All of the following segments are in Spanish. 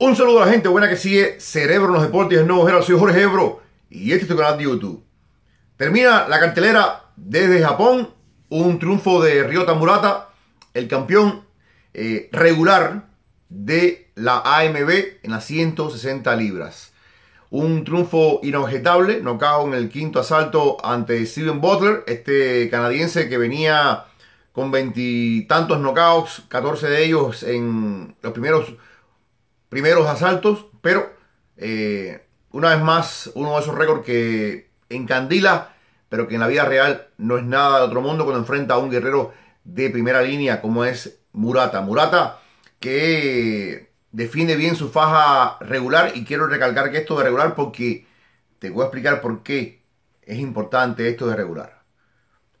Un saludo a la gente buena que sigue Cerebro en los Deportes. nuevo Gerardo, soy Jorge Ebro y este es tu canal de YouTube. Termina la cartelera desde Japón. Un triunfo de Ryota Murata, el campeón eh, regular de la AMB en las 160 libras. Un triunfo inobjetable, nocao en el quinto asalto ante Steven Butler, este canadiense que venía con veintitantos knockouts, 14 de ellos en los primeros primeros asaltos, pero eh, una vez más uno de esos récords que encandila, pero que en la vida real no es nada de otro mundo cuando enfrenta a un guerrero de primera línea como es Murata. Murata que define bien su faja regular y quiero recalcar que esto de regular porque te voy a explicar por qué es importante esto de regular.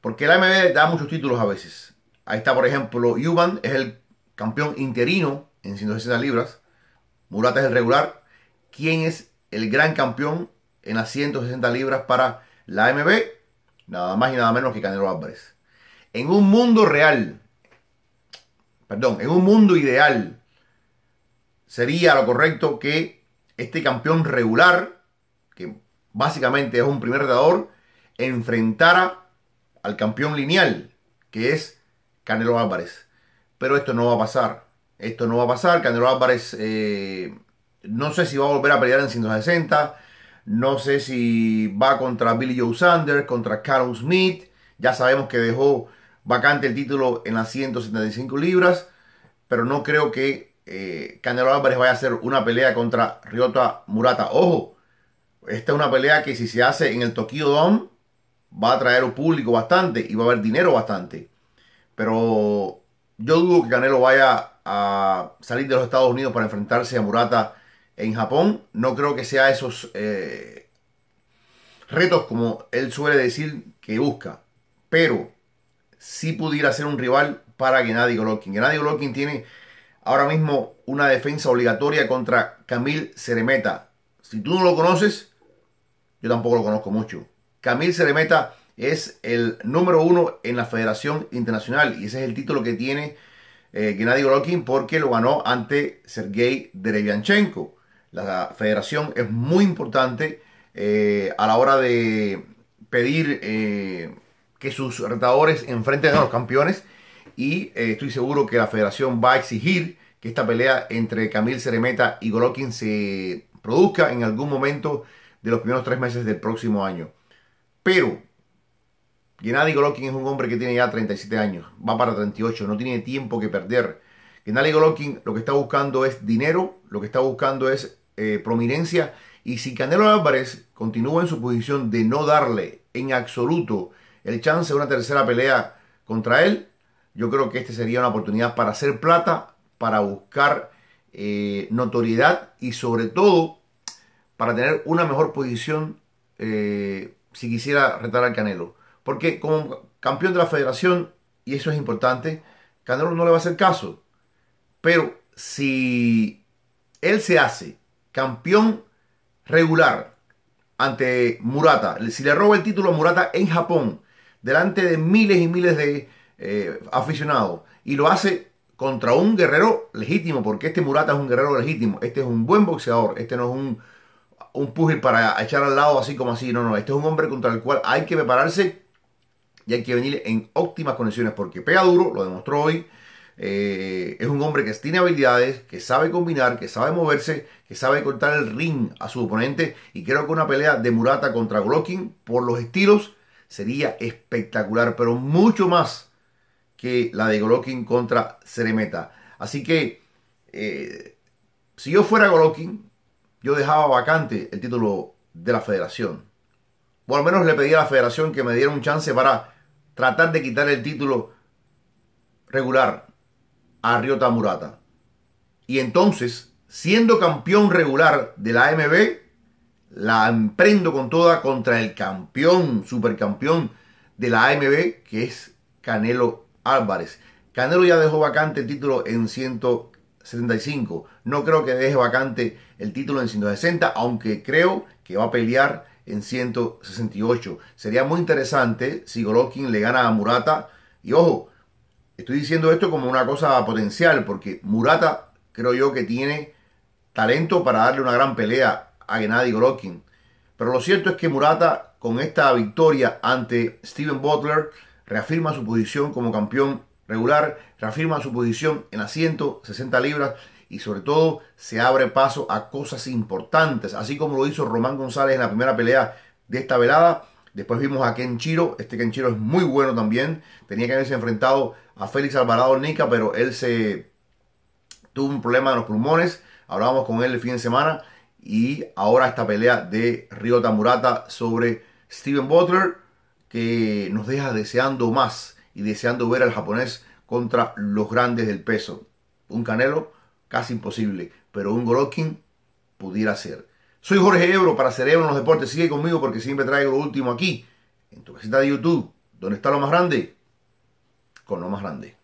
Porque el AMB da muchos títulos a veces. Ahí está, por ejemplo, Yuban, es el campeón interino en 160 libras. Murata es el regular, ¿Quién es el gran campeón en las 160 libras para la MB, nada más y nada menos que Canelo Álvarez. En un mundo real, perdón, en un mundo ideal, sería lo correcto que este campeón regular, que básicamente es un primer dador, enfrentara al campeón lineal, que es Canelo Álvarez. Pero esto no va a pasar. Esto no va a pasar. Canelo Álvarez eh, no sé si va a volver a pelear en 160. No sé si va contra Billy Joe Sanders, contra Carol Smith. Ya sabemos que dejó vacante el título en las 175 libras. Pero no creo que eh, Canelo Álvarez vaya a hacer una pelea contra Ryota Murata. Ojo, esta es una pelea que si se hace en el Tokyo Dome va a traer un público bastante y va a haber dinero bastante. Pero yo dudo que Canelo vaya a salir de los Estados Unidos para enfrentarse a Murata en Japón. No creo que sea esos eh, retos como él suele decir que busca. Pero si sí pudiera ser un rival para Gennady Golovkin. Gennady Golovkin tiene ahora mismo una defensa obligatoria contra Camil Ceremeta. Si tú no lo conoces, yo tampoco lo conozco mucho. Camil Ceremeta es el número uno en la Federación Internacional y ese es el título que tiene eh, Gennady Golovkin porque lo ganó ante Sergei Derevianchenko. La federación es muy importante eh, a la hora de pedir eh, que sus retadores enfrenten a los campeones y estoy seguro que la federación va a exigir que esta pelea entre Camil Ceremeta y Golovkin se produzca en algún momento de los primeros tres meses del próximo año. Pero Gennady Golovkin es un hombre que tiene ya 37 años, va para 38, no tiene tiempo que perder. Gennady Golovkin lo que está buscando es dinero, lo que está buscando es eh, prominencia. Y si Canelo Álvarez continúa en su posición de no darle en absoluto el chance de una tercera pelea contra él, yo creo que esta sería una oportunidad para hacer plata, para buscar eh, notoriedad y sobre todo para tener una mejor posición eh, si quisiera retar al Canelo. Porque como campeón de la federación, y eso es importante, Canelo no le va a hacer caso. Pero si él se hace campeón regular ante Murata, si le roba el título a Murata en Japón, delante de miles y miles de eh, aficionados, y lo hace contra un guerrero legítimo, porque este Murata es un guerrero legítimo, este es un buen boxeador, este no es un, un pugil para echar al lado así como así, no, no, este es un hombre contra el cual hay que prepararse y hay que venir en óptimas condiciones porque pega duro, lo demostró hoy. Eh, es un hombre que tiene habilidades, que sabe combinar, que sabe moverse, que sabe cortar el ring a su oponente. Y creo que una pelea de Murata contra Golovkin por los estilos sería espectacular, pero mucho más que la de Golovkin contra Ceremeta. Así que eh, si yo fuera Golovkin, yo dejaba vacante el título de la federación. O al menos le pedí a la federación que me diera un chance para tratar de quitar el título regular a Ryota Murata. Y entonces, siendo campeón regular de la AMB, la emprendo con toda contra el campeón, supercampeón de la AMB, que es Canelo Álvarez. Canelo ya dejó vacante el título en 175. No creo que deje vacante el título en 160, aunque creo que va a pelear en 168. Sería muy interesante si Golovkin le gana a Murata. Y ojo, estoy diciendo esto como una cosa potencial, porque Murata creo yo que tiene talento para darle una gran pelea a Gennady Golovkin. Pero lo cierto es que Murata, con esta victoria ante Steven Butler, reafirma su posición como campeón regular, reafirma su posición en las 160 libras y sobre todo se abre paso a cosas importantes, así como lo hizo Román González en la primera pelea de esta velada. Después vimos a Chiro este Chiro es muy bueno también, tenía que haberse enfrentado a Félix Alvarado Nica, pero él se tuvo un problema de los pulmones, hablábamos con él el fin de semana y ahora esta pelea de Ryota Murata sobre Steven Butler que nos deja deseando más y deseando ver al japonés contra los grandes del peso. Un Canelo casi imposible, pero un Golovkin pudiera ser. Soy Jorge Ebro para Cerebro en los Deportes. Sigue conmigo porque siempre traigo lo último aquí, en tu casita de YouTube. donde está lo más grande? Con lo más grande.